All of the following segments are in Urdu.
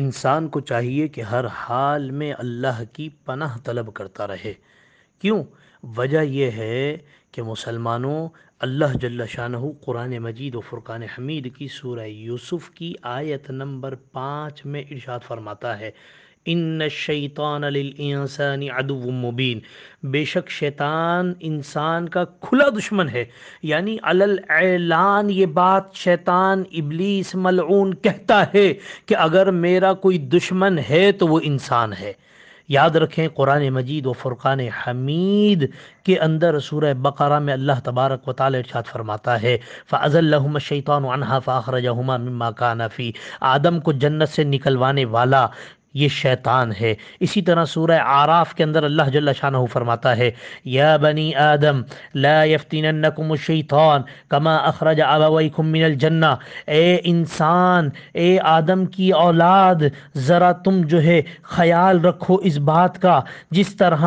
انسان کو چاہیے کہ ہر حال میں اللہ کی پناہ طلب کرتا رہے کیوں وجہ یہ ہے کہ مسلمانوں اللہ جل شانح قرآن مجید و فرقان حمید کی سورہ یوسف کی آیت نمبر پانچ میں ارشاد فرماتا ہے ان للانسان عدو مبین بے شک شیطان انسان کا کھلا دشمن ہے یعنی الل اعلان یہ بات شیطان ابلیس ملعون کہتا ہے کہ اگر میرا کوئی دشمن ہے تو وہ انسان ہے یاد رکھیں قرآن مجید و فرقان حمید کے اندر سورہ بقرہ میں اللہ تبارک و تعالی ارشاد فرماتا ہے الحم شیطان شعیطان فاخر جہما مما مَانفی آدم کو جنت سے نکلوانے والا یہ شیطان ہے اسی طرح سورہ عراف کے اندر اللہ جل شانہ فرماتا ہے یا بنی آدم لا یفتیننکم الشیطان کما اخرج ابا من الجنہ اے انسان اے آدم کی اولاد ذرا تم جو ہے خیال رکھو اس بات کا جس طرح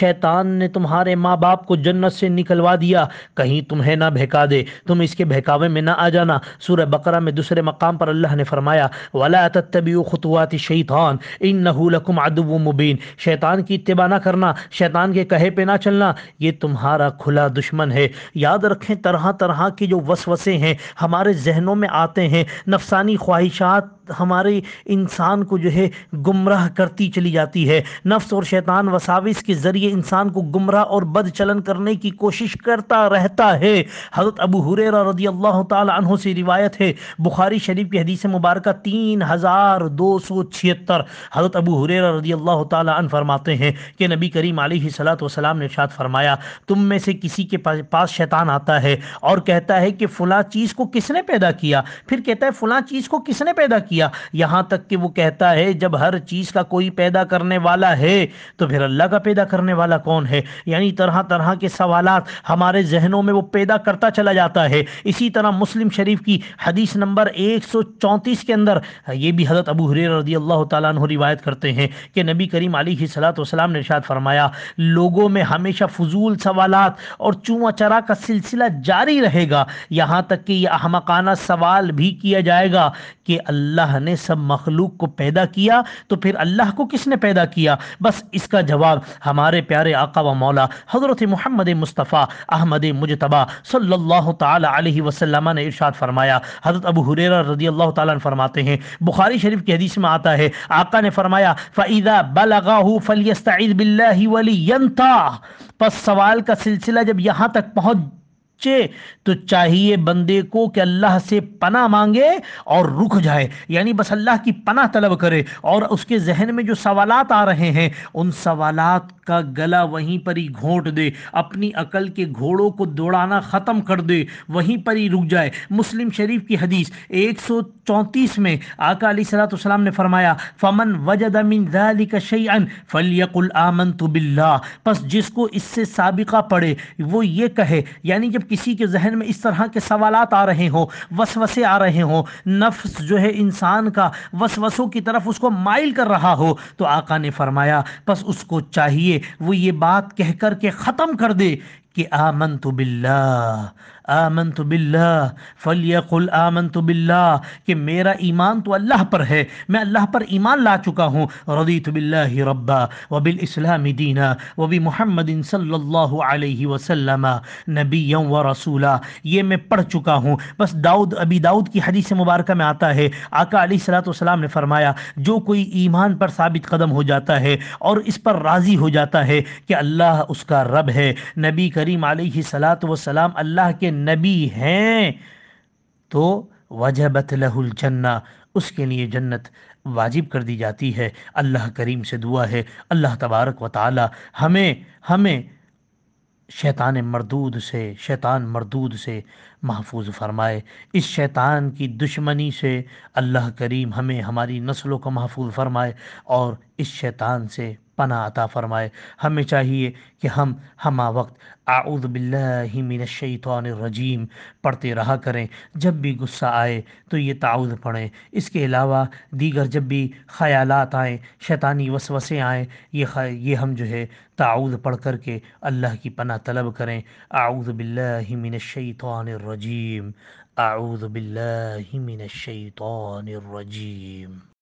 شیطان نے تمہارے ماں باپ کو جنت سے نکلوا دیا کہیں تمہیں نہ بھیکا دے تم اس کے بھیکاوے میں نہ آ جانا سورہ بقرہ میں دوسرے مقام پر اللہ نے فرمایا وَلَا طبی خُطُوَاتِ شَيْطَان ان لکم ادب و مبین شیطان کی اتباع نہ کرنا شیطان کے کہے پہ نہ چلنا یہ تمہارا کھلا دشمن ہے یاد رکھیں طرح طرح کی جو وسوسے ہیں ہمارے ذہنوں میں آتے ہیں نفسانی خواہشات ہمارے انسان کو جو ہے گمراہ کرتی چلی جاتی ہے نفس اور شیطان وساوس کے ذریعے انسان کو گمراہ اور بد چلن کرنے کی کوشش کرتا رہتا ہے حضرت ابو رضی اللہ تعالی عنہ سے روایت ہے بخاری شریف کی حدیث مبارکہ تین ہزار دو سو چھہتر حضرت ابو حریرہ رضی اللہ تعالی عنہ فرماتے ہیں کہ نبی کریم علیہ صلاۃ وسلام نے ارشاد فرمایا تم میں سے کسی کے پاس شیطان آتا ہے اور کہتا ہے کہ فلاں چیز کو کس نے پیدا کیا پھر کہتا ہے فلاں چیز کو کس نے پیدا کیا یہاں تک کہ وہ کہتا ہے جب ہر چیز کا کوئی پیدا کرنے والا ہے تو پھر اللہ کا پیدا کرنے والا کون ہے یعنی طرح طرح کے سوالات ہمارے ذہنوں میں وہ پیدا کرتا چلا جاتا ہے اسی طرح مسلم شریف کی حدیث نمبر ایک سو چونتیس کے اندر یہ بھی حضرت ابو حریر رضی اللہ تعالیٰ عنہ روایت کرتے ہیں کہ نبی کریم علیہ السلام نے ارشاد فرمایا لوگوں میں ہمیشہ فضول سوالات اور چوہ چرا کا سلسلہ جاری رہے گا یہاں تک کہ یہ احمقانہ سوال بھی کیا جائے گا کہ اللہ نے سب مخلوق کو پیدا کیا تو پھر اللہ کو کس نے پیدا کیا بس اس کا جواب ہمارے پیارے آقا و مولا حضرت محمد مصطفیٰ احمد مجتبہ صلی اللہ تعالی علیہ وسلم نے ارشاد فرمایا حضرت ابو حریرہ رضی اللہ تعالی عنہ فرماتے ہیں بخاری شریف کی حدیث میں آتا ہے آقا نے فرمایا فَإِذَا بل فَلْيَسْتَعِذْ بِاللَّهِ عید پس سوال کا سلسلہ جب یہاں تک پہنچ تو چاہیے بندے کو کہ اللہ سے پناہ مانگے اور رک جائے یعنی بس اللہ کی پناہ طلب کرے اور اس کے ذہن میں جو سوالات آ رہے ہیں ان سوالات کا گلا وہیں پر ہی گھونٹ دے اپنی عقل کے گھوڑوں کو دوڑانا ختم کر دے وہیں پر ہی رک جائے مسلم شریف کی حدیث ایک سو چونتیس میں آقا علی صلاۃ والسلام نے فرمایا فمن وجد من شی ان فلیق العامن تو بلّہ جس کو اس سے سابقہ پڑے وہ یہ کہے یعنی جب کسی کے ذہن میں اس طرح کے سوالات آ رہے ہوں وسوسے آ رہے ہوں نفس جو ہے انسان کا وسوسوں کی طرف اس کو مائل کر رہا ہو تو آقا نے فرمایا بس اس کو چاہیے وہ یہ بات کہہ کر کے ختم کر دے آمن تو بلّہ آمن تو بلّہ فلی آمن تو بلّہ کہ میرا ایمان تو اللہ پر ہے میں اللہ پر ایمان لا چکا ہوں رضیت بلّہ ربا وب الاسلام دینا وبی محمد صلی اللہ علیہ وسلم نبی و رسولہ یہ میں پڑھ چکا ہوں بس داؤد ابی داؤد کی حدیث مبارکہ میں آتا ہے آقا علیہ صلاۃ وسلم نے فرمایا جو کوئی ایمان پر ثابت قدم ہو جاتا ہے اور اس پر راضی ہو جاتا ہے کہ اللہ اس کا رب ہے نبی کا کریم علیہ سلاۃ وسلام اللہ کے نبی ہیں تو الجنہ اس کے لیے جنت واجب کر دی جاتی ہے اللہ کریم سے دعا ہے اللہ تبارک و تعالی ہمیں ہمیں شیطان مردود سے شیطان مردود سے محفوظ فرمائے اس شیطان کی دشمنی سے اللہ کریم ہمیں ہماری نسلوں کو محفوظ فرمائے اور اس شیطان سے پناہ عطا فرمائے ہمیں چاہیے کہ ہم ہمہ وقت اعوذ باللہ من الشیطان الرجیم پڑھتے رہا کریں جب بھی غصہ آئے تو یہ تعوذ پڑھیں اس کے علاوہ دیگر جب بھی خیالات آئیں شیطانی وسوسیں آئیں یہ خ... یہ ہم جو ہے تعوذ پڑھ کر کے اللہ کی پناہ طلب کریں اعوذ باللہ من الشیطان الرجیم اعوذ باللہ من الشیطان الرجیم